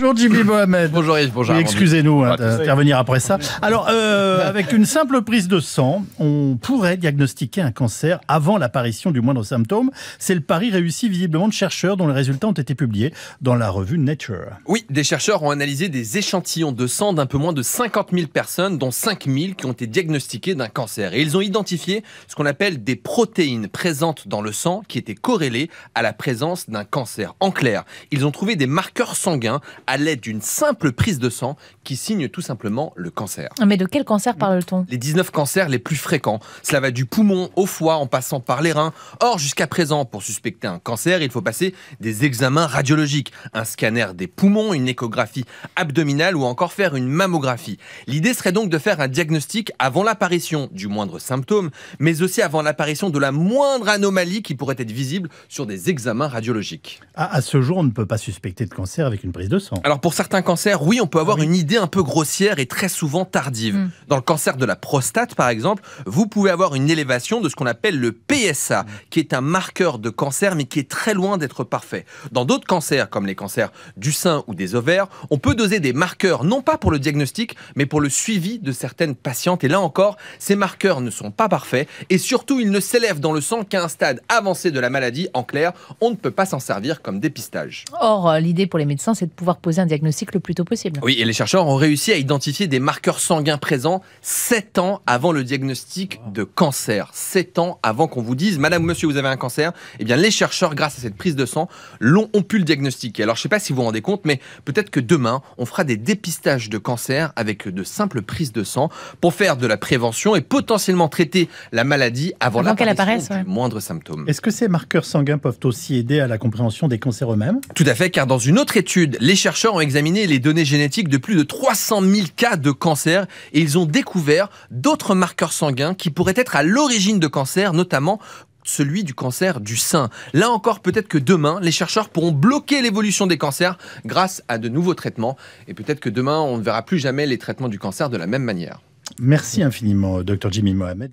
Bonjour Jimmy Mohamed. Bonjour Yves, Excusez-nous hein, d'intervenir après ça. Alors, euh, avec une simple prise de sang, on pourrait diagnostiquer un cancer avant l'apparition du moindre symptôme. C'est le pari réussi visiblement de chercheurs dont les résultats ont été publiés dans la revue Nature. Oui, des chercheurs ont analysé des échantillons de sang d'un peu moins de 50 000 personnes, dont 5 000 qui ont été diagnostiquées d'un cancer. Et ils ont identifié ce qu'on appelle des protéines présentes dans le sang qui étaient corrélées à la présence d'un cancer. En clair, ils ont trouvé des marqueurs sanguins à l'aide d'une simple prise de sang qui signe tout simplement le cancer. Ah, mais de quel cancer mm. parle-t-on Les 19 cancers les plus fréquents. Cela va du poumon au foie en passant par les reins. Or, jusqu'à présent, pour suspecter un cancer, il faut passer des examens radiologiques, un scanner des poumons, une échographie abdominale ou encore faire une mammographie. L'idée serait donc de faire un diagnostic avant l'apparition du moindre symptôme, mais aussi avant l'apparition de la moindre anomalie qui pourrait être visible sur des examens radiologiques. à ce jour, on ne peut pas suspecter de cancer avec une prise de sang. Alors pour certains cancers, oui, on peut avoir une idée un peu grossière et très souvent tardive. Hmm. Dans le cancer de la prostate, par exemple, vous pouvez avoir une élévation de ce qu'on appelle le PSA, hmm. qui est un marqueur de cancer, mais qui est très loin d'être parfait. Dans d'autres cancers, comme les cancers du sein ou des ovaires, on peut doser des marqueurs, non pas pour le diagnostic, mais pour le suivi de certaines patientes. Et là encore, ces marqueurs ne sont pas parfaits, et surtout, ils ne s'élèvent dans le sang qu'à un stade avancé de la maladie. En clair, on ne peut pas s'en servir comme dépistage. Or, euh, l'idée pour les médecins, c'est de pouvoir un diagnostic le plus tôt possible. Oui, et les chercheurs ont réussi à identifier des marqueurs sanguins présents 7 ans avant le diagnostic de cancer. 7 ans avant qu'on vous dise, madame, ou monsieur, vous avez un cancer. Eh bien, les chercheurs, grâce à cette prise de sang, l'ont ont pu le diagnostiquer. Alors, je ne sais pas si vous vous rendez compte, mais peut-être que demain, on fera des dépistages de cancer avec de simples prises de sang pour faire de la prévention et potentiellement traiter la maladie avant, qu'elle apparaisse. moindre symptôme. Est-ce que ces marqueurs sanguins peuvent aussi aider à la compréhension des cancers eux-mêmes Tout à fait, car dans une autre étude, les chercheurs chercheurs ont examiné les données génétiques de plus de 300 000 cas de cancer et ils ont découvert d'autres marqueurs sanguins qui pourraient être à l'origine de cancer, notamment celui du cancer du sein. Là encore, peut-être que demain, les chercheurs pourront bloquer l'évolution des cancers grâce à de nouveaux traitements. Et peut-être que demain, on ne verra plus jamais les traitements du cancer de la même manière. Merci infiniment, Dr Jimmy Mohamed.